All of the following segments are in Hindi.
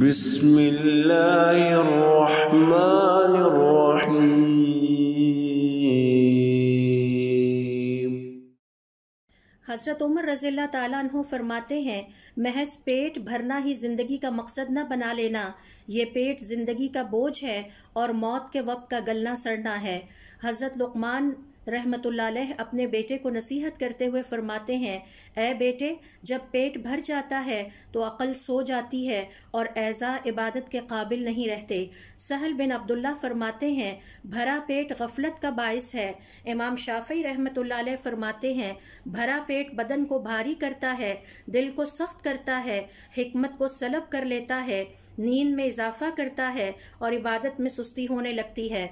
بسم الله الرحمن الرحيم हज़रत उमर रजील्ला तु फरमाते हैं महज पेट भरना ही ज़िंदगी का मकसद न बना लेना ये पेट ज़िंदगी का बोझ है और मौत के वक्त का गलना सड़ना है हज़रत लुकमान रहमत अपने बेटे को नसीहत करते हुए फरमाते हैं ए बेटे जब पेट भर जाता है तो अकल सो जाती है और ऐज़ा इबादत के काबिल नहीं रहते सहल बिन अब्दुल्ला फरमाते हैं भरा पेट गफलत का बायस है इमाम शाफी रहमत फरमाते हैं भरा पेट बदन को भारी करता है दिल को सख्त करता है हमत को सलब कर लेता है नींद में इजाफा करता है और इबादत में सुस्ती होने लगती है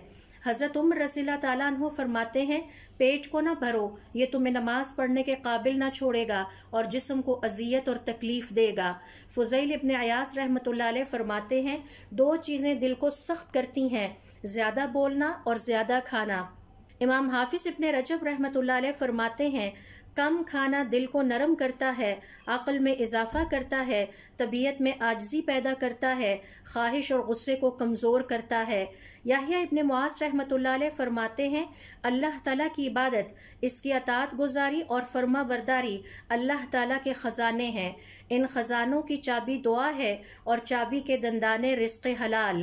हज़रत उम्र रसीला तला फरमाते हैं पेट को ना भरो ये तुम्हें नमाज पढ़ने के काबिल ना छोड़ेगा और जिसम को अजियत और तकलीफ़ देगा फजैल इबन अयास रहमत फरमाते हैं दो चीज़ें दिल को सख्त करती हैं ज़्यादा बोलना और ज़्यादा खाना इमाम हाफिज़ इबन रजब रहमत फरमाते हैं कम खाना दिल को नरम करता है अक़ल में इजाफ़ा करता है तबीयत में आजजी पैदा करता है ख्वाहिश और गुस्से को कमज़ोर करता है याहिया इब्ने मुआस रहमत फरमाते हैं अल्लाह ताला की इबादत इसकी अतात गुजारी और फर्मा बरदारी अल्लाह ताला के ख़जाने हैं इन ख़जानों की चाबी दुआ है और चाबी के दंदाने रिस्क हलाल